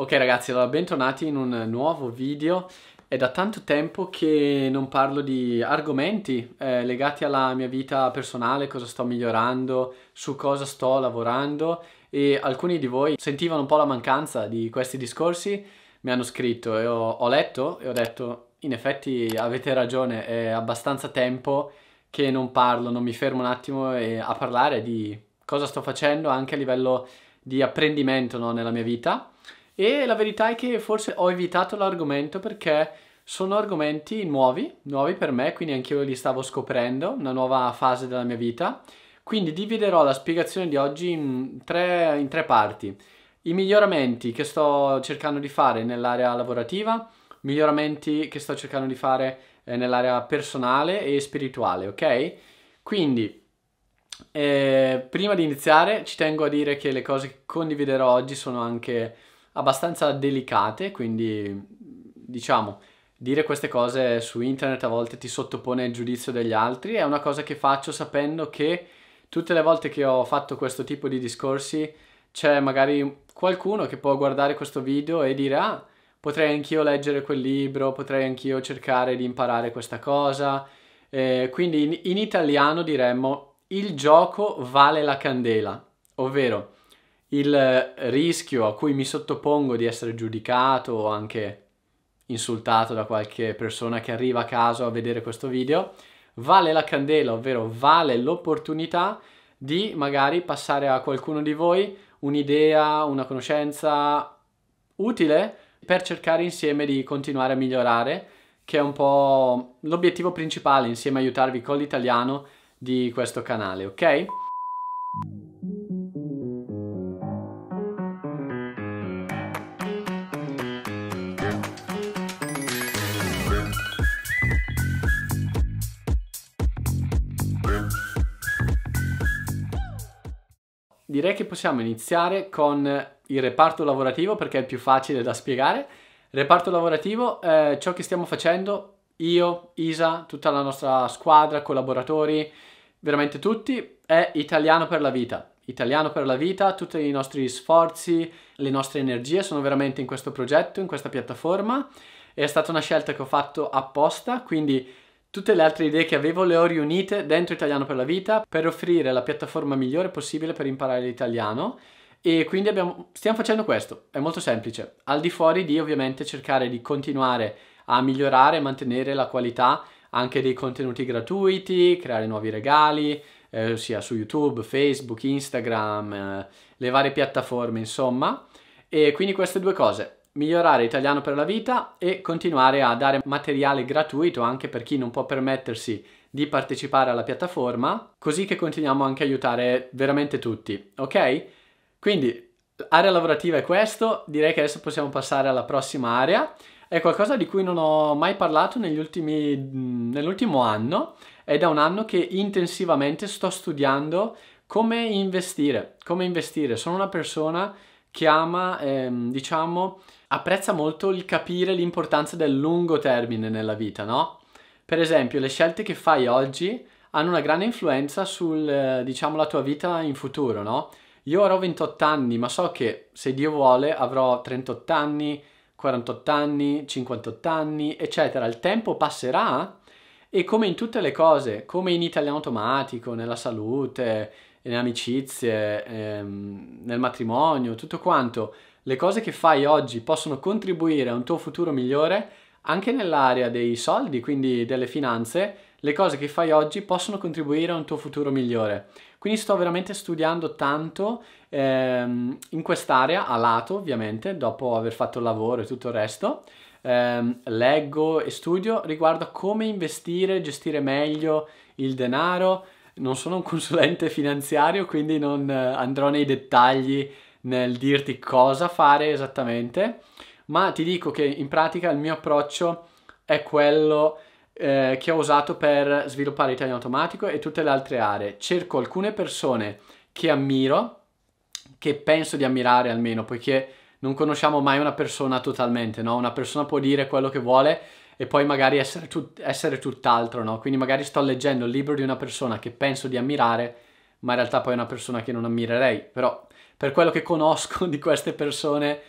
Ok ragazzi, allora bentornati in un nuovo video. È da tanto tempo che non parlo di argomenti eh, legati alla mia vita personale, cosa sto migliorando, su cosa sto lavorando e alcuni di voi sentivano un po' la mancanza di questi discorsi, mi hanno scritto e ho, ho letto e ho detto in effetti avete ragione, è abbastanza tempo che non parlo, non mi fermo un attimo e, eh, a parlare di cosa sto facendo anche a livello di apprendimento no, nella mia vita e la verità è che forse ho evitato l'argomento perché sono argomenti nuovi, nuovi per me, quindi anche io li stavo scoprendo, una nuova fase della mia vita. Quindi dividerò la spiegazione di oggi in tre, in tre parti. I miglioramenti che sto cercando di fare nell'area lavorativa, miglioramenti che sto cercando di fare eh, nell'area personale e spirituale, ok? Quindi, eh, prima di iniziare, ci tengo a dire che le cose che condividerò oggi sono anche abbastanza delicate, quindi diciamo dire queste cose su internet a volte ti sottopone il giudizio degli altri, è una cosa che faccio sapendo che tutte le volte che ho fatto questo tipo di discorsi c'è magari qualcuno che può guardare questo video e dire ah, potrei anch'io leggere quel libro, potrei anch'io cercare di imparare questa cosa. Eh, quindi in, in italiano diremmo il gioco vale la candela, ovvero il eh, rischio a cui mi sottopongo di essere giudicato o anche insultato da qualche persona che arriva a caso a vedere questo video, vale la candela, ovvero vale l'opportunità di magari passare a qualcuno di voi un'idea, una conoscenza utile per cercare insieme di continuare a migliorare, che è un po' l'obiettivo principale insieme a aiutarvi con l'italiano di questo canale, ok? direi che possiamo iniziare con il reparto lavorativo perché è più facile da spiegare. Reparto lavorativo, eh, ciò che stiamo facendo io, Isa, tutta la nostra squadra, collaboratori, veramente tutti, è italiano per la vita. Italiano per la vita, tutti i nostri sforzi, le nostre energie sono veramente in questo progetto, in questa piattaforma. È stata una scelta che ho fatto apposta, quindi Tutte le altre idee che avevo le ho riunite dentro Italiano per la Vita per offrire la piattaforma migliore possibile per imparare l'italiano e quindi abbiamo... stiamo facendo questo, è molto semplice, al di fuori di ovviamente cercare di continuare a migliorare e mantenere la qualità anche dei contenuti gratuiti, creare nuovi regali, eh, sia su YouTube, Facebook, Instagram, eh, le varie piattaforme, insomma. E quindi queste due cose, migliorare Italiano per la vita e continuare a dare materiale gratuito anche per chi non può permettersi di partecipare alla piattaforma, così che continuiamo anche a aiutare veramente tutti, ok? Quindi area lavorativa è questo, direi che adesso possiamo passare alla prossima area. È qualcosa di cui non ho mai parlato negli ultimi, nell'ultimo anno, è da un anno che intensivamente sto studiando come investire, come investire. Sono una persona che ama, ehm, diciamo, apprezza molto il capire l'importanza del lungo termine nella vita, no? Per esempio, le scelte che fai oggi hanno una grande influenza sul, eh, diciamo, la tua vita in futuro, no? Io ora ho 28 anni, ma so che se Dio vuole avrò 38 anni, 48 anni, 58 anni, eccetera. Il tempo passerà e come in tutte le cose, come in italiano automatico, nella salute, nelle amicizie, ehm, nel matrimonio, tutto quanto, le cose che fai oggi possono contribuire a un tuo futuro migliore anche nell'area dei soldi, quindi delle finanze. Le cose che fai oggi possono contribuire a un tuo futuro migliore. Quindi sto veramente studiando tanto ehm, in quest'area, a lato ovviamente, dopo aver fatto il lavoro e tutto il resto. Ehm, leggo e studio riguardo a come investire, gestire meglio il denaro. Non sono un consulente finanziario, quindi non eh, andrò nei dettagli nel dirti cosa fare esattamente, ma ti dico che in pratica il mio approccio è quello eh, che ho usato per sviluppare l'italiano Automatico e tutte le altre aree. Cerco alcune persone che ammiro, che penso di ammirare almeno, poiché non conosciamo mai una persona totalmente, no? Una persona può dire quello che vuole e poi magari essere, tut- essere tutt'altro, no? Quindi magari sto leggendo il libro di una persona che penso di ammirare, ma in realtà poi è una persona che non ammirerei, però per quello che conosco di queste persone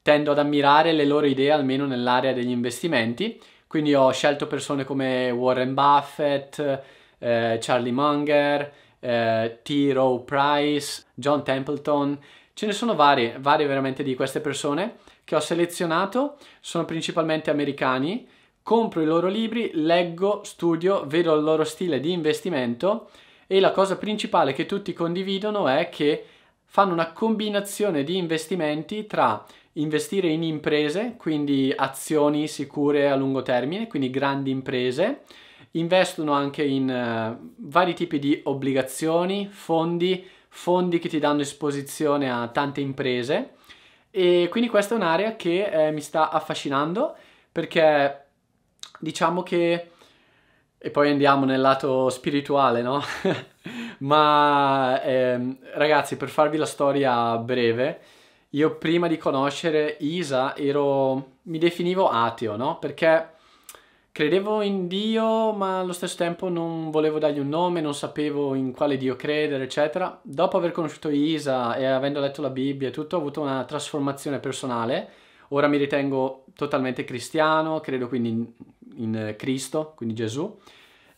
tendo ad ammirare le loro idee almeno nell'area degli investimenti, quindi ho scelto persone come Warren Buffett, eh, Charlie Munger, eh, T. Rowe Price, John Templeton, ce ne sono varie, varie veramente di queste persone che ho selezionato, sono principalmente americani, compro i loro libri, leggo, studio, vedo il loro stile di investimento e la cosa principale che tutti condividono è che fanno una combinazione di investimenti tra investire in imprese, quindi azioni sicure a lungo termine, quindi grandi imprese, investono anche in uh, vari tipi di obbligazioni, fondi, fondi che ti danno esposizione a tante imprese e quindi questa è un'area che eh, mi sta affascinando perché diciamo che e poi andiamo nel lato spirituale, no? Ma ehm, ragazzi, per farvi la storia breve, io prima di conoscere Isa ero, mi definivo ateo, no? Perché credevo in Dio, ma allo stesso tempo non volevo dargli un nome, non sapevo in quale Dio credere, eccetera. Dopo aver conosciuto Isa e avendo letto la Bibbia e tutto, ho avuto una trasformazione personale. Ora mi ritengo totalmente cristiano, credo quindi in, in Cristo, quindi Gesù.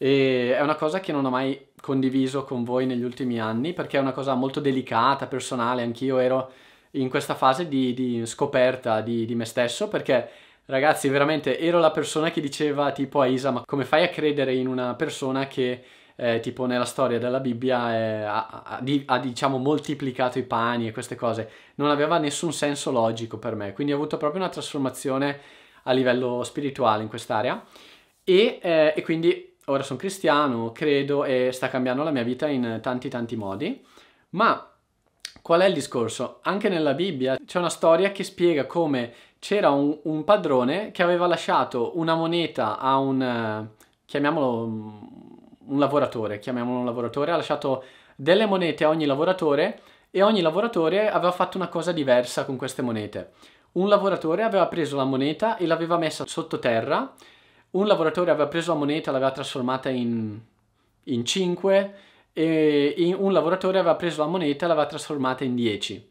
E è una cosa che non ho mai condiviso con voi negli ultimi anni perché è una cosa molto delicata, personale, anch'io ero in questa fase di, di scoperta di, di, me stesso perché ragazzi veramente ero la persona che diceva tipo a Isa ma come fai a credere in una persona che eh, tipo nella storia della Bibbia eh, ha, ha, ha diciamo moltiplicato i pani e queste cose non aveva nessun senso logico per me quindi ho avuto proprio una trasformazione a livello spirituale in quest'area e, eh, e quindi ora sono cristiano, credo e sta cambiando la mia vita in tanti tanti modi, ma qual è il discorso? Anche nella Bibbia c'è una storia che spiega come c'era un, un padrone che aveva lasciato una moneta a un, eh, chiamiamolo mm, un lavoratore, chiamiamolo un lavoratore, ha lasciato delle monete a ogni lavoratore e ogni lavoratore aveva fatto una cosa diversa con queste monete. Un lavoratore aveva preso la moneta e l'aveva messa sottoterra un lavoratore aveva preso la moneta e l'aveva trasformata in, in 5 e in, un lavoratore aveva preso la moneta e l'aveva trasformata in 10.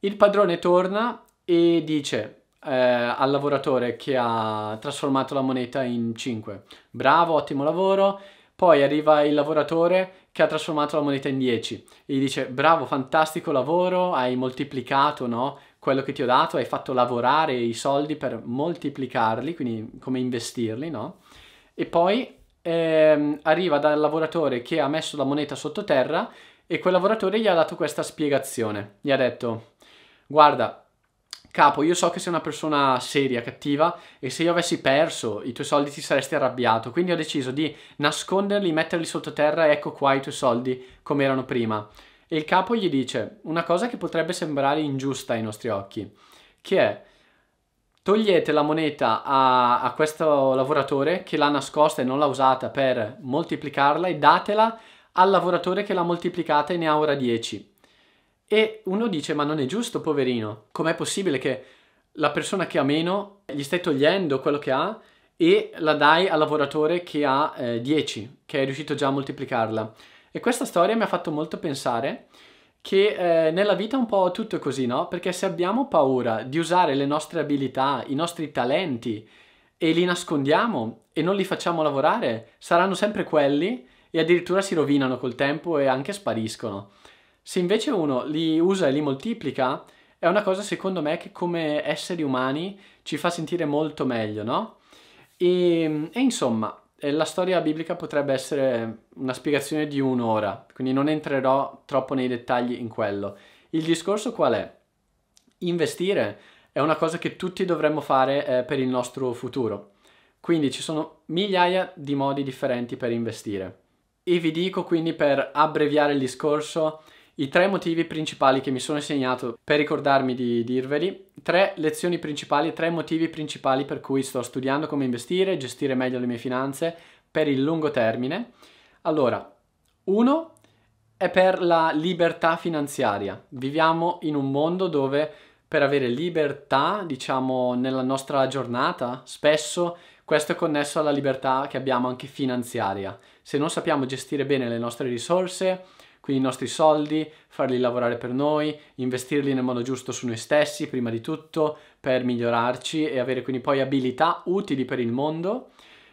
Il padrone torna e dice eh, al lavoratore che ha trasformato la moneta in 5, bravo, ottimo lavoro, poi arriva il lavoratore che ha trasformato la moneta in 10 e gli dice bravo, fantastico lavoro, hai moltiplicato no? quello che ti ho dato, hai fatto lavorare i soldi per moltiplicarli, quindi come investirli, no? E poi ehm, arriva dal lavoratore che ha messo la moneta sottoterra e quel lavoratore gli ha dato questa spiegazione. Gli ha detto, guarda, capo, io so che sei una persona seria, cattiva e se io avessi perso i tuoi soldi ti saresti arrabbiato, quindi ho deciso di nasconderli, metterli sottoterra e ecco qua i tuoi soldi come erano prima e il capo gli dice una cosa che potrebbe sembrare ingiusta ai nostri occhi, che è togliete la moneta a, a questo lavoratore che l'ha nascosta e non l'ha usata per moltiplicarla e datela al lavoratore che l'ha moltiplicata e ne ha ora 10. E uno dice ma non è giusto poverino, com'è possibile che la persona che ha meno gli stai togliendo quello che ha e la dai al lavoratore che ha eh, 10, che è riuscito già a moltiplicarla. E questa storia mi ha fatto molto pensare che eh, nella vita un po' tutto è così, no? Perché se abbiamo paura di usare le nostre abilità, i nostri talenti e li nascondiamo e non li facciamo lavorare, saranno sempre quelli e addirittura si rovinano col tempo e anche spariscono. Se invece uno li usa e li moltiplica, è una cosa secondo me che come esseri umani ci fa sentire molto meglio, no? E, e insomma, la storia biblica potrebbe essere una spiegazione di un'ora, quindi non entrerò troppo nei dettagli in quello. Il discorso qual è? Investire è una cosa che tutti dovremmo fare eh, per il nostro futuro. Quindi ci sono migliaia di modi differenti per investire. E vi dico quindi per abbreviare il discorso, i tre motivi principali che mi sono segnato per ricordarmi di dirveli, tre lezioni principali, tre motivi principali per cui sto studiando come investire, gestire meglio le mie finanze per il lungo termine. Allora, uno è per la libertà finanziaria. Viviamo in un mondo dove per avere libertà, diciamo, nella nostra giornata, spesso questo è connesso alla libertà che abbiamo anche finanziaria. Se non sappiamo gestire bene le nostre risorse, quindi i nostri soldi, farli lavorare per noi, investirli nel modo giusto su noi stessi prima di tutto per migliorarci e avere quindi poi abilità utili per il mondo.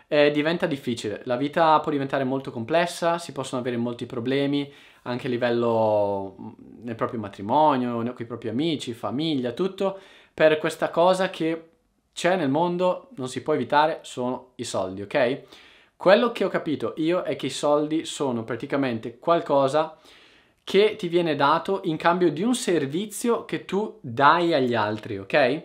Eh, diventa difficile, la vita può diventare molto complessa, si possono avere molti problemi anche a livello mm, nel proprio matrimonio, con i propri amici, famiglia, tutto, per questa cosa che c'è nel mondo, non si può evitare, sono i soldi, ok? Quello che ho capito io è che i soldi sono praticamente qualcosa che ti viene dato in cambio di un servizio che tu dai agli altri, ok?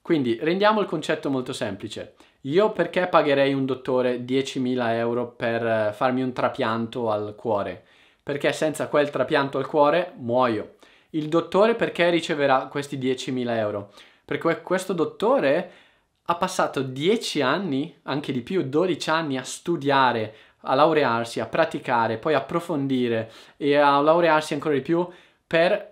Quindi rendiamo il concetto molto semplice. Io perché pagherei un dottore 10.000 euro per eh, farmi un trapianto al cuore? Perché senza quel trapianto al cuore muoio. Il dottore perché riceverà questi 10.000 euro? Perché questo dottore ha passato 10 anni, anche di più, 12 anni a studiare, a laurearsi, a praticare, poi approfondire e a laurearsi ancora di più per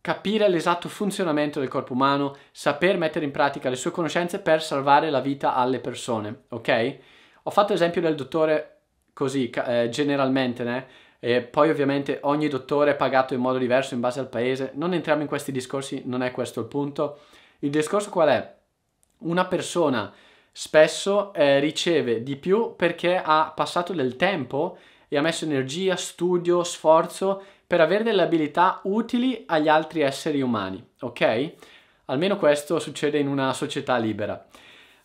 capire l'esatto funzionamento del corpo umano, saper mettere in pratica le sue conoscenze per salvare la vita alle persone, ok? Ho fatto l'esempio del dottore così, eh, generalmente, né? E poi ovviamente ogni dottore è pagato in modo diverso in base al paese. Non entriamo in questi discorsi, non è questo il punto. Il discorso qual è? una persona spesso eh, riceve di più perché ha passato del tempo e ha messo energia, studio, sforzo per avere delle abilità utili agli altri esseri umani, ok? Almeno questo succede in una società libera.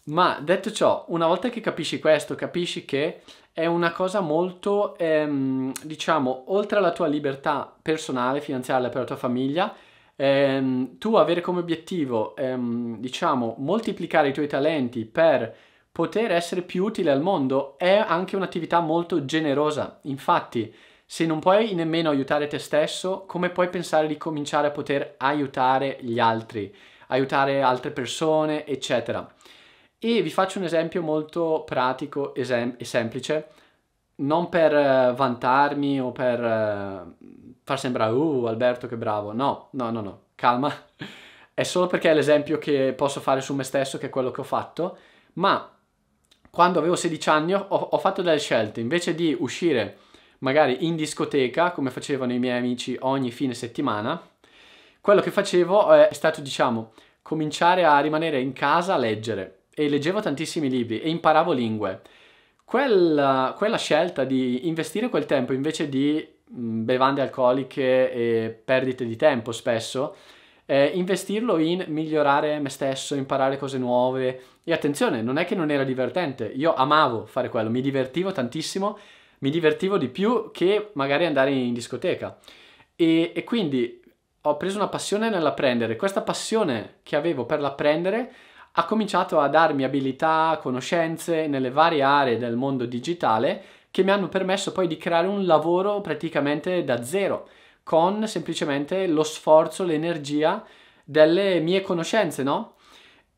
Ma detto ciò, una volta che capisci questo, capisci che è una cosa molto, ehm, diciamo, oltre alla tua libertà personale, finanziaria per la tua famiglia, ehm, tu avere come obiettivo, ehm, diciamo, moltiplicare i tuoi talenti per poter essere più utile al mondo è anche un'attività molto generosa. Infatti, se non puoi nemmeno aiutare te stesso, come puoi pensare di cominciare a poter aiutare gli altri, aiutare altre persone, eccetera. E vi faccio un esempio molto pratico e semplice, non per eh, vantarmi o per eh, far sembrare, uh, Alberto che bravo. No, no, no, no, calma. è solo perché è l'esempio che posso fare su me stesso, che è quello che ho fatto, ma quando avevo 16 anni ho, ho fatto delle scelte. Invece di uscire magari in discoteca, come facevano i miei amici ogni fine settimana, quello che facevo eh, è stato, diciamo, cominciare a rimanere in casa a leggere e leggevo tantissimi libri e imparavo lingue. Quella, quella, scelta di investire quel tempo invece di Mm, bevande alcoliche e perdite di tempo spesso, eh, investirlo in migliorare me stesso, imparare cose nuove. E attenzione, non è che non era divertente, io amavo fare quello, mi divertivo tantissimo, mi divertivo di più che magari andare in discoteca. E, e quindi ho preso una passione nell'apprendere, questa passione che avevo per l'apprendere ha cominciato a darmi abilità, conoscenze nelle varie aree del mondo digitale che mi hanno permesso poi di creare un lavoro praticamente da zero, con semplicemente lo sforzo, l'energia delle mie conoscenze, no?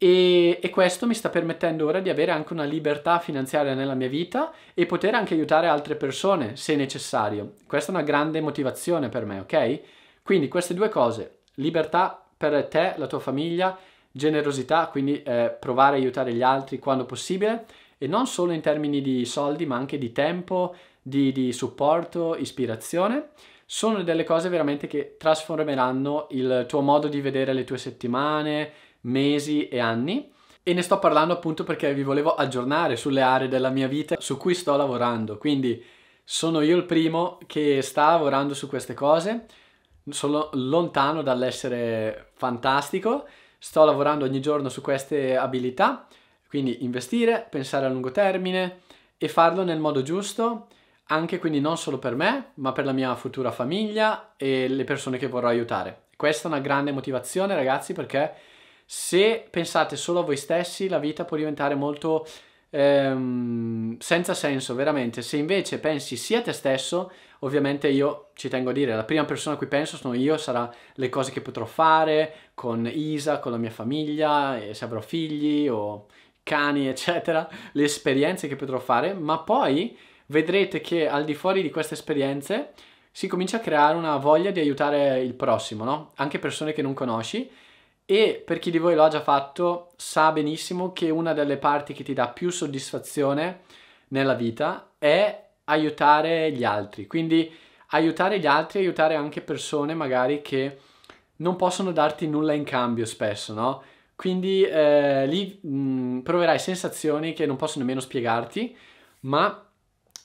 E, e, questo mi sta permettendo ora di avere anche una libertà finanziaria nella mia vita e poter anche aiutare altre persone se necessario. Questa è una grande motivazione per me, ok? Quindi queste due cose, libertà per te, la tua famiglia, generosità, quindi eh, provare a aiutare gli altri quando possibile e non solo in termini di soldi ma anche di tempo, di, di supporto, ispirazione, sono delle cose veramente che trasformeranno il tuo modo di vedere le tue settimane, mesi e anni e ne sto parlando appunto perché vi volevo aggiornare sulle aree della mia vita su cui sto lavorando, quindi sono io il primo che sta lavorando su queste cose, sono lontano dall'essere fantastico, sto lavorando ogni giorno su queste abilità quindi investire, pensare a lungo termine e farlo nel modo giusto, anche quindi non solo per me, ma per la mia futura famiglia e le persone che vorrò aiutare. Questa è una grande motivazione, ragazzi, perché se pensate solo a voi stessi, la vita può diventare molto ehm, senza senso, veramente. Se invece pensi sia a te stesso, ovviamente io ci tengo a dire, la prima persona a cui penso sono io, sarà le cose che potrò fare con Isa, con la mia famiglia, se avrò figli o cani, eccetera, le esperienze che potrò fare, ma poi vedrete che al di fuori di queste esperienze si comincia a creare una voglia di aiutare il prossimo, no? Anche persone che non conosci. E per chi di voi lo ha già fatto, sa benissimo che una delle parti che ti dà più soddisfazione nella vita è aiutare gli altri. Quindi aiutare gli altri, aiutare anche persone magari che non possono darti nulla in cambio spesso, no? Quindi eh, lì mh, mm, proverai sensazioni che non posso nemmeno spiegarti, ma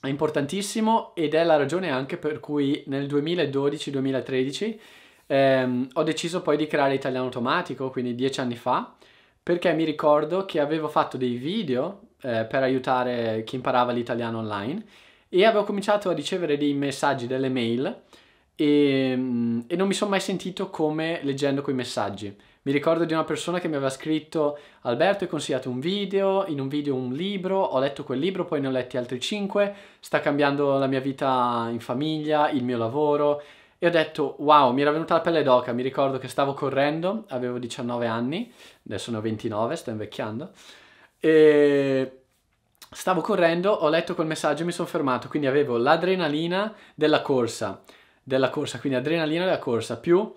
è importantissimo ed è la ragione anche per cui nel 2012-2013 ehm, ho deciso poi di creare Italiano Automatico, quindi dieci anni fa, perché mi ricordo che avevo fatto dei video eh, per aiutare chi imparava l'italiano online e avevo cominciato a ricevere dei messaggi, delle mail e, mm, e non mi sono mai sentito come leggendo quei messaggi mi ricordo di una persona che mi aveva scritto Alberto hai consigliato un video, in un video un libro, ho letto quel libro, poi ne ho letti altri 5, sta cambiando la mia vita in famiglia, il mio lavoro e ho detto wow, mi era venuta la pelle d'oca, mi ricordo che stavo correndo, avevo 19 anni, adesso ne ho 29, sto invecchiando e stavo correndo, ho letto quel messaggio e mi sono fermato, quindi avevo l'adrenalina della corsa, della corsa, quindi adrenalina della corsa più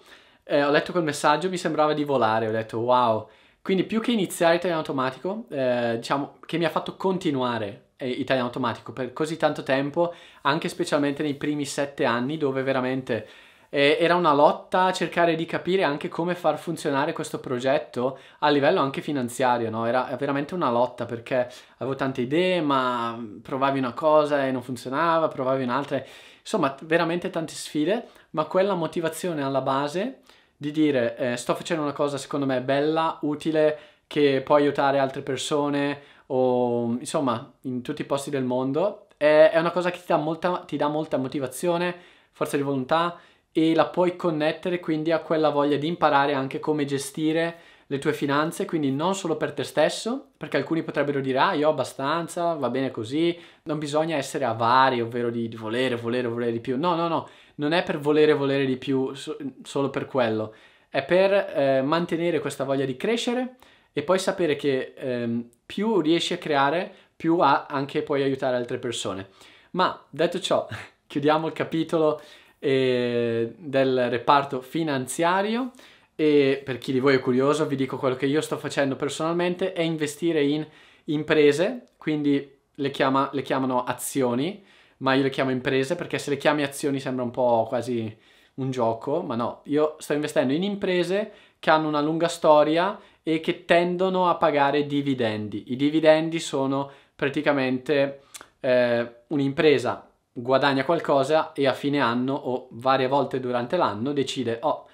eh, ho letto quel messaggio, mi sembrava di volare, ho detto wow. Quindi più che iniziare italiano automatico, eh, diciamo che mi ha fatto continuare eh, italiano automatico per così tanto tempo, anche specialmente nei primi sette anni dove veramente eh, era una lotta cercare di capire anche come far funzionare questo progetto a livello anche finanziario, no? Era veramente una lotta perché avevo tante idee, ma provavi una cosa e non funzionava, provavi un'altra. Insomma, veramente tante sfide, ma quella motivazione alla base di dire eh, sto facendo una cosa secondo me bella, utile, che può aiutare altre persone o insomma in tutti i posti del mondo. È, è una cosa che ti dà, molta, ti dà molta motivazione, forza di volontà e la puoi connettere quindi a quella voglia di imparare anche come gestire le tue finanze, quindi non solo per te stesso, perché alcuni potrebbero dire ah io ho abbastanza, va bene così, non bisogna essere avari, ovvero di, di volere, volere, volere di più. No, no, no, non è per volere volere di più so- solo per quello, è per eh, mantenere questa voglia di crescere e poi sapere che ehm, più riesci a creare, più a- anche puoi aiutare altre persone. Ma detto ciò, chiudiamo il capitolo eh, del reparto finanziario e per chi di voi è curioso vi dico quello che io sto facendo personalmente è investire in imprese, quindi le, chiama, le chiamano azioni ma io le chiamo imprese perché se le chiami azioni sembra un po' quasi un gioco, ma no, io sto investendo in imprese che hanno una lunga storia e che tendono a pagare dividendi. I dividendi sono praticamente eh, un'impresa guadagna qualcosa e a fine anno o varie volte durante l'anno decide, oh,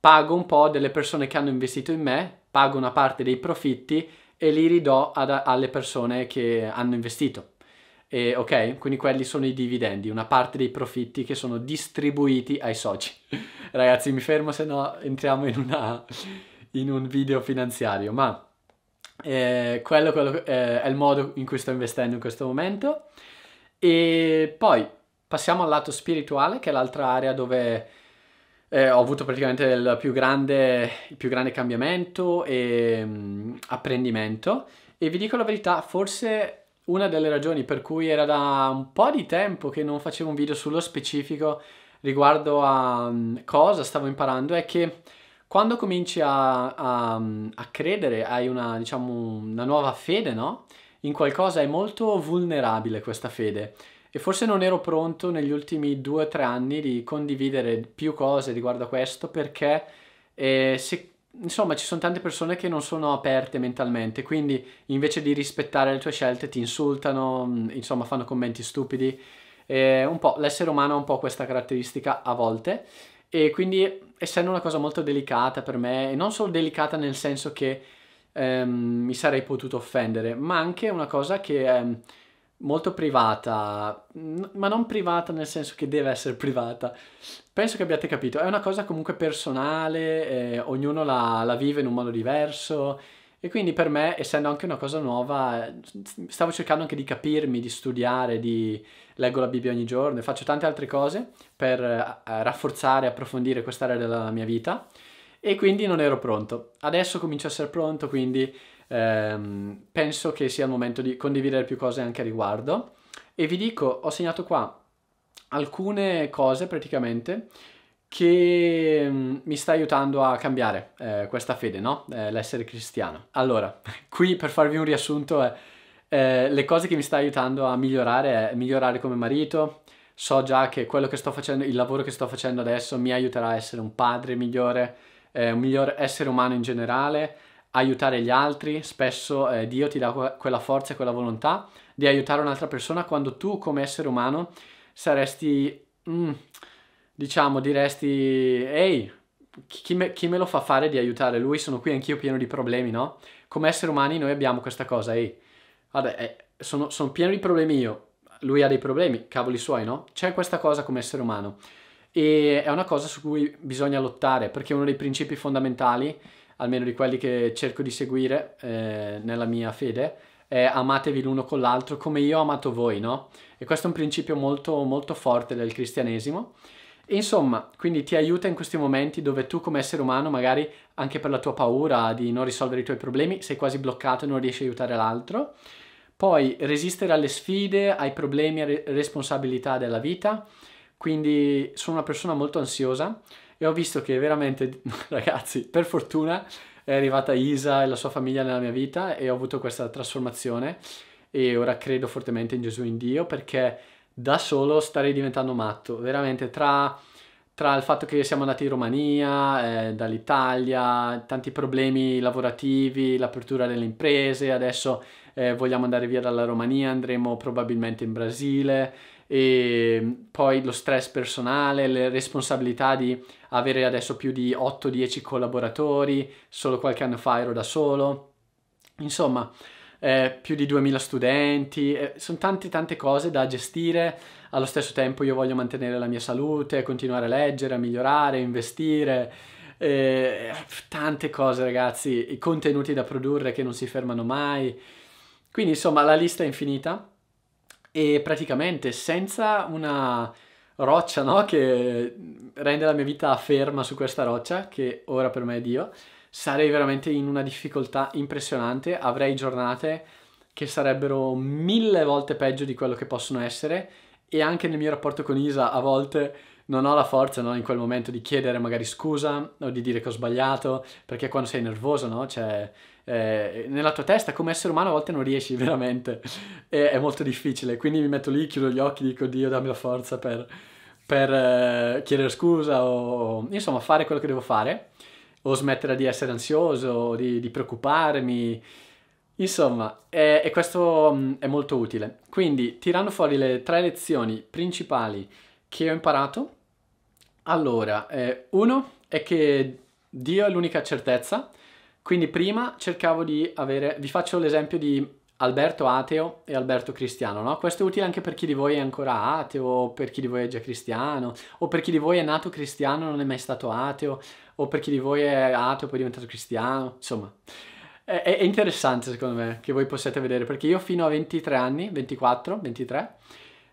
pago un po' delle persone che hanno investito in me, pago una parte dei profitti e li ridò ad, alle persone che hanno investito. E, ok? Quindi quelli sono i dividendi, una parte dei profitti che sono distribuiti ai soci. Ragazzi, mi fermo, se no entriamo in, una, in un video finanziario. Ma eh, quello, quello eh, è il modo in cui sto investendo in questo momento. E poi passiamo al lato spirituale, che è l'altra area dove eh, ho avuto praticamente il più grande, il più grande cambiamento e mh, mm, apprendimento. E vi dico la verità, forse una delle ragioni per cui era da un po' di tempo che non facevo un video sullo specifico riguardo a mm, cosa stavo imparando è che quando cominci a, a, mm, a credere, hai una, diciamo, una nuova fede, no? In qualcosa è molto vulnerabile questa fede e forse non ero pronto negli ultimi due o tre anni di condividere più cose riguardo a questo perché eh, se insomma, ci sono tante persone che non sono aperte mentalmente, quindi invece di rispettare le tue scelte ti insultano, mm, insomma, fanno commenti stupidi. Eh, un po' l'essere umano ha un po' questa caratteristica a volte e quindi essendo una cosa molto delicata per me, e non solo delicata nel senso che ehm, mi sarei potuto offendere, ma anche una cosa che ehm, molto privata, ma non privata nel senso che deve essere privata. Penso che abbiate capito, è una cosa comunque personale, eh, ognuno la, la, vive in un modo diverso e quindi per me, essendo anche una cosa nuova, stavo cercando anche di capirmi, di studiare, di leggo la Bibbia ogni giorno e faccio tante altre cose per eh, rafforzare e approfondire quest'area della mia vita e quindi non ero pronto. Adesso comincio a essere pronto, quindi ehm, penso che sia il momento di condividere più cose anche a riguardo. E vi dico, ho segnato qua alcune cose praticamente che mm, mi sta aiutando a cambiare eh, questa fede, no? Eh, l'essere cristiano. Allora, qui per farvi un riassunto è eh, le cose che mi sta aiutando a migliorare è migliorare come marito, so già che quello che sto facendo, il lavoro che sto facendo adesso mi aiuterà a essere un padre migliore, eh, un miglior essere umano in generale, aiutare gli altri, spesso eh, Dio ti dà quella forza e quella volontà di aiutare un'altra persona quando tu come essere umano saresti, mm, diciamo, diresti, ehi, chi me, chi me, lo fa fare di aiutare lui? Sono qui anch'io pieno di problemi, no? Come esseri umani noi abbiamo questa cosa, ehi, guarda, eh, sono, sono pieno di problemi io, lui ha dei problemi, cavoli suoi, no? C'è questa cosa come essere umano e è una cosa su cui bisogna lottare perché è uno dei principi fondamentali almeno di quelli che cerco di seguire eh, nella mia fede, è amatevi l'uno con l'altro come io ho amato voi, no? E questo è un principio molto, molto forte del cristianesimo. insomma, quindi ti aiuta in questi momenti dove tu come essere umano, magari anche per la tua paura di non risolvere i tuoi problemi, sei quasi bloccato e non riesci a aiutare l'altro. Poi resistere alle sfide, ai problemi e responsabilità della vita. Quindi sono una persona molto ansiosa e ho visto che veramente, ragazzi, per fortuna è arrivata Isa e la sua famiglia nella mia vita e ho avuto questa trasformazione e ora credo fortemente in Gesù e in Dio perché da solo starei diventando matto, veramente tra, tra il fatto che siamo andati in Romania, eh, dall'Italia, tanti problemi lavorativi, l'apertura delle imprese, adesso eh, vogliamo andare via dalla Romania, andremo probabilmente in Brasile e mm, poi lo stress personale, le responsabilità di avere adesso più di 8-10 collaboratori, solo qualche anno fa ero da solo, insomma eh, più di 2000 studenti, eh, sono tante tante cose da gestire, allo stesso tempo io voglio mantenere la mia salute, continuare a leggere, a migliorare, investire, eh, tante cose ragazzi, i contenuti da produrre che non si fermano mai, quindi insomma la lista è infinita e praticamente senza una roccia no? che rende la mia vita ferma su questa roccia, che ora per me è Dio, sarei veramente in una difficoltà impressionante, avrei giornate che sarebbero mille volte peggio di quello che possono essere e anche nel mio rapporto con Isa a volte non ho la forza no? in quel momento di chiedere magari scusa o di dire che ho sbagliato, perché quando sei nervoso no? Cioè, eh, nella tua testa come essere umano a volte non riesci veramente, e è molto difficile, quindi mi metto lì, chiudo gli occhi, dico Dio dammi la forza per, per eh, chiedere scusa o insomma fare quello che devo fare, o smettere di essere ansioso, di, di preoccuparmi, Insomma, e, e questo mm, è molto utile. Quindi, tirando fuori le tre lezioni principali che ho imparato, allora, eh, uno è che Dio è l'unica certezza quindi prima cercavo di avere, vi faccio l'esempio di Alberto ateo e Alberto cristiano, no? Questo è utile anche per chi di voi è ancora ateo, o per chi di voi è già cristiano, o per chi di voi è nato cristiano e non è mai stato ateo, o per chi di voi è ateo e poi è diventato cristiano, insomma. È, è, interessante secondo me che voi possiate vedere, perché io fino a 23 anni, 24, 23,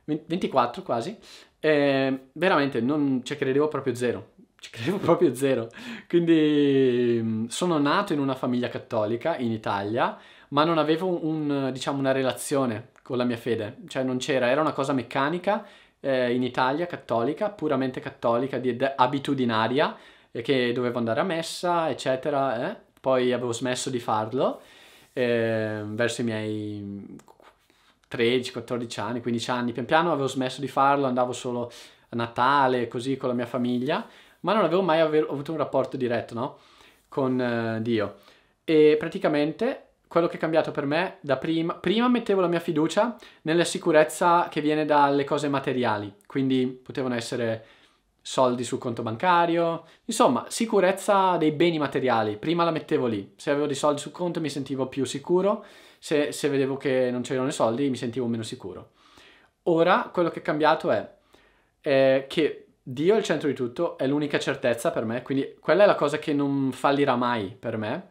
24 quasi, eh, veramente non, cioè credevo proprio zero, ci credevo proprio zero. Quindi mm, sono nato in una famiglia cattolica in Italia, ma non avevo un, diciamo, una relazione con la mia fede, cioè non c'era, era una cosa meccanica eh, in Italia, cattolica, puramente cattolica, di, de, abitudinaria, eh, che dovevo andare a messa, eccetera, eh. poi avevo smesso di farlo ehm, verso i miei 13, 14 anni, 15 anni, pian piano avevo smesso di farlo, andavo solo a Natale, così con la mia famiglia ma non avevo mai aver, avuto un rapporto diretto, no? Con eh, Dio. E praticamente quello che è cambiato per me da prima, prima mettevo la mia fiducia nella sicurezza che viene dalle cose materiali, quindi potevano essere soldi sul conto bancario, insomma, sicurezza dei beni materiali. Prima la mettevo lì, se avevo dei soldi sul conto mi sentivo più sicuro, se, se vedevo che non c'erano i soldi mi sentivo meno sicuro. Ora quello che è cambiato è eh, che Dio è il centro di tutto, è l'unica certezza per me, quindi quella è la cosa che non fallirà mai per me.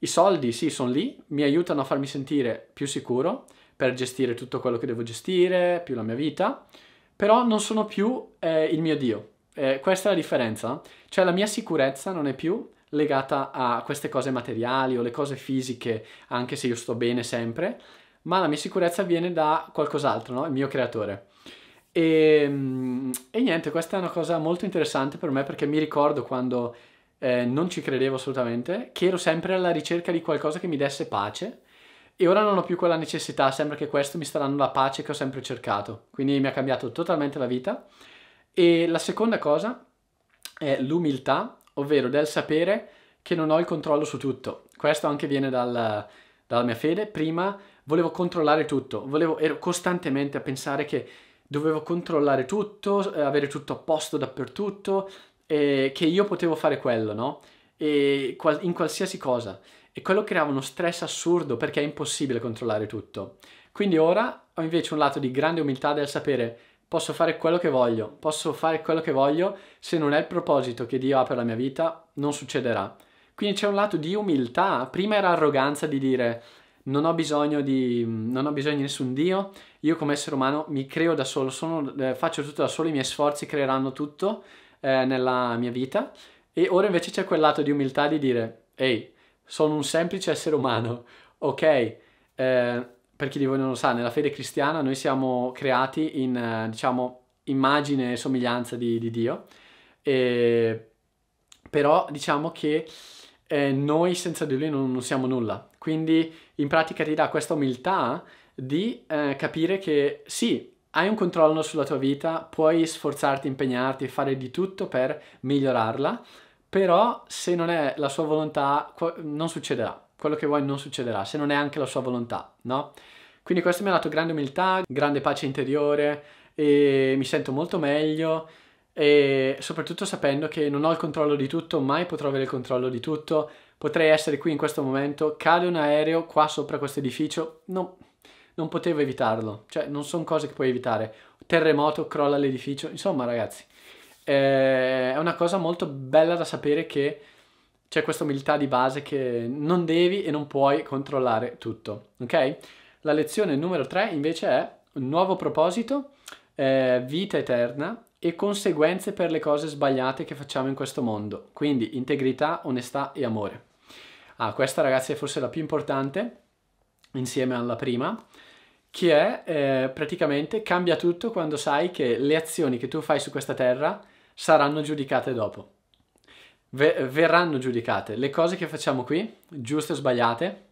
I soldi, sì, sono lì, mi aiutano a farmi sentire più sicuro per gestire tutto quello che devo gestire, più la mia vita, però non sono più eh, il mio Dio. Eh, questa è la differenza, cioè la mia sicurezza non è più legata a queste cose materiali o le cose fisiche, anche se io sto bene sempre, ma la mia sicurezza viene da qualcos'altro, no? il mio creatore. E, ehm, e, niente, questa è una cosa molto interessante per me perché mi ricordo quando eh, non ci credevo assolutamente, che ero sempre alla ricerca di qualcosa che mi desse pace e ora non ho più quella necessità, sembra che questo mi sta dando la pace che ho sempre cercato, quindi mi ha cambiato totalmente la vita. E la seconda cosa è l'umiltà, ovvero del sapere che non ho il controllo su tutto. Questo anche viene dal, dalla mia fede, prima volevo controllare tutto, volevo, ero costantemente a pensare che dovevo controllare tutto, eh, avere tutto a posto dappertutto, e che io potevo fare quello, no? E qual- in qualsiasi cosa. E quello creava uno stress assurdo perché è impossibile controllare tutto. Quindi ora ho invece un lato di grande umiltà del sapere posso fare quello che voglio, posso fare quello che voglio, se non è il proposito che Dio ha per la mia vita, non succederà. Quindi c'è un lato di umiltà, prima era arroganza di dire non ho bisogno di, non ho bisogno di nessun Dio, io come essere umano mi creo da solo, sono, eh, faccio tutto da solo, i miei sforzi creeranno tutto eh, nella mia vita e ora invece c'è quel lato di umiltà di dire ehi, sono un semplice essere umano, ok? Eh, per chi di voi non lo sa, nella fede cristiana noi siamo creati in, eh, diciamo, immagine e somiglianza di, di Dio, e, però diciamo che eh, noi senza di Lui non, non siamo nulla, quindi in pratica ti dà questa umiltà di eh, capire che sì, hai un controllo sulla tua vita, puoi sforzarti, impegnarti, fare di tutto per migliorarla, però se non è la sua volontà non succederà, quello che vuoi non succederà, se non è anche la sua volontà, no? Quindi questo mi ha dato grande umiltà, grande pace interiore e mi sento molto meglio e soprattutto sapendo che non ho il controllo di tutto, mai potrò avere il controllo di tutto, potrei essere qui in questo momento, cade un aereo qua sopra questo edificio, no, non potevo evitarlo, cioè non sono cose che puoi evitare. Terremoto, crolla l'edificio, insomma ragazzi, eh, è una cosa molto bella da sapere che c'è questa umiltà di base che non devi e non puoi controllare tutto, ok? La lezione numero 3 invece è un nuovo proposito, eh, vita eterna e conseguenze per le cose sbagliate che facciamo in questo mondo, quindi integrità, onestà e amore. Ah, questa ragazzi è forse la più importante insieme alla prima che è eh, praticamente cambia tutto quando sai che le azioni che tu fai su questa terra saranno giudicate dopo. Ver- verranno giudicate. Le cose che facciamo qui, giuste o sbagliate,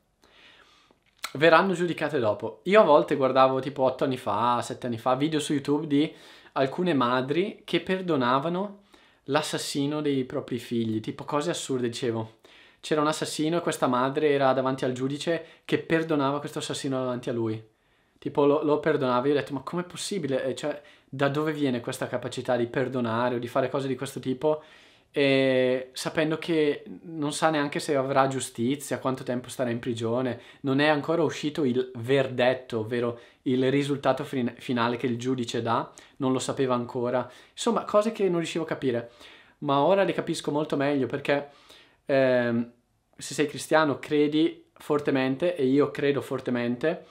verranno giudicate dopo. Io a volte guardavo tipo 8 anni fa, 7 anni fa, video su YouTube di alcune madri che perdonavano l'assassino dei propri figli, tipo cose assurde, dicevo. C'era un assassino e questa madre era davanti al giudice che perdonava questo assassino davanti a lui Tipo lo, lo perdonava, io ho detto ma com'è possibile? Cioè, da dove viene questa capacità di perdonare o di fare cose di questo tipo? E sapendo che non sa neanche se avrà giustizia, quanto tempo starà in prigione, non è ancora uscito il verdetto, ovvero il risultato fin- finale che il giudice dà, non lo sapeva ancora, insomma cose che non riuscivo a capire, ma ora le capisco molto meglio perché ehm, se sei cristiano credi fortemente e io credo fortemente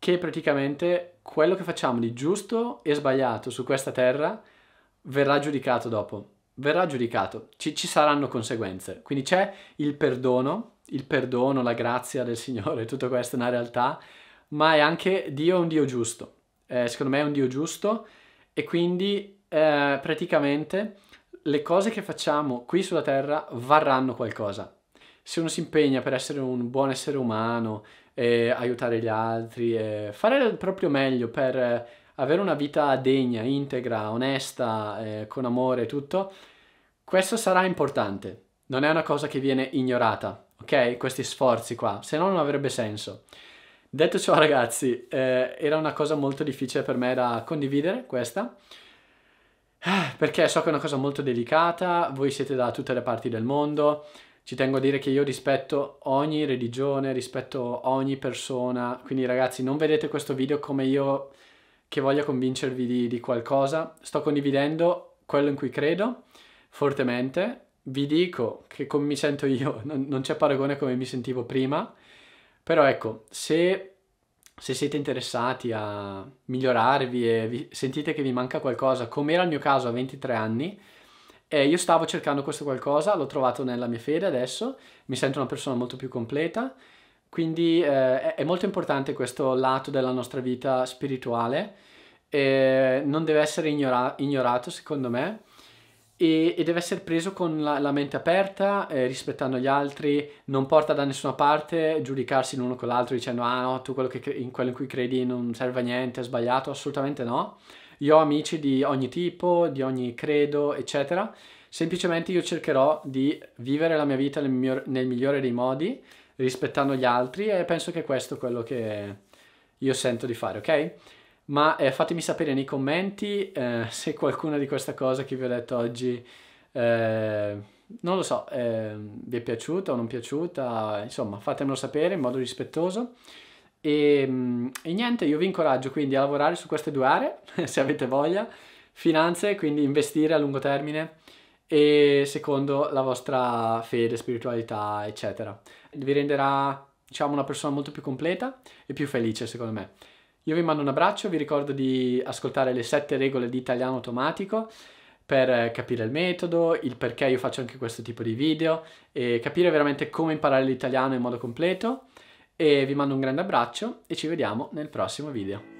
che praticamente quello che facciamo di giusto e sbagliato su questa terra verrà giudicato dopo, verrà giudicato, ci, ci saranno conseguenze. Quindi c'è il perdono, il perdono, la grazia del Signore, tutto questo è una realtà, ma è anche Dio è un Dio giusto. Eh, secondo me è un Dio giusto e quindi eh, praticamente le cose che facciamo qui sulla terra varranno qualcosa. Se uno si impegna per essere un buon essere umano, e aiutare gli altri e fare il proprio meglio per eh, avere una vita degna, integra, onesta, eh, con amore e tutto, questo sarà importante. Non è una cosa che viene ignorata, ok? Questi sforzi qua, se no non avrebbe senso. Detto ciò ragazzi, eh, era una cosa molto difficile per me da condividere questa, ah, perché so che è una cosa molto delicata, voi siete da tutte le parti del mondo, ci tengo a dire che io rispetto ogni religione, rispetto ogni persona, quindi ragazzi non vedete questo video come io che voglio convincervi di, di qualcosa, sto condividendo quello in cui credo fortemente, vi dico che come mi sento io non, non c'è paragone come mi sentivo prima, però ecco, se se siete interessati a migliorarvi e vi, sentite che vi manca qualcosa, come era il mio caso a 23 anni, eh, io stavo cercando questo qualcosa, l'ho trovato nella mia fede adesso, mi sento una persona molto più completa, quindi eh, è molto importante questo lato della nostra vita spirituale, eh, non deve essere ignora- ignorato secondo me e, e, deve essere preso con la, la mente aperta, eh, rispettando gli altri, non porta da nessuna parte giudicarsi l'uno con l'altro dicendo ah no, tu quello cre- in quello in cui credi non serve a niente, è sbagliato, assolutamente no. Io ho amici di ogni tipo, di ogni credo, eccetera. Semplicemente io cercherò di vivere la mia vita nel, mio, nel migliore dei modi, rispettando gli altri e penso che questo è quello che io sento di fare, ok? Ma eh, fatemi sapere nei commenti eh, se qualcuna di queste cose che vi ho detto oggi... Eh, non lo so, eh, vi è piaciuta o non piaciuta, insomma fatemelo sapere in modo rispettoso. E, ehm, e niente, io vi incoraggio quindi a lavorare su queste due aree, se avete voglia, finanze, quindi investire a lungo termine e secondo la vostra fede, spiritualità, eccetera. Vi renderà, diciamo, una persona molto più completa e più felice, secondo me. Io vi mando un abbraccio, vi ricordo di ascoltare le sette regole di italiano automatico per capire il metodo, il perché io faccio anche questo tipo di video e capire veramente come imparare l'italiano in modo completo e vi mando un grande abbraccio e ci vediamo nel prossimo video.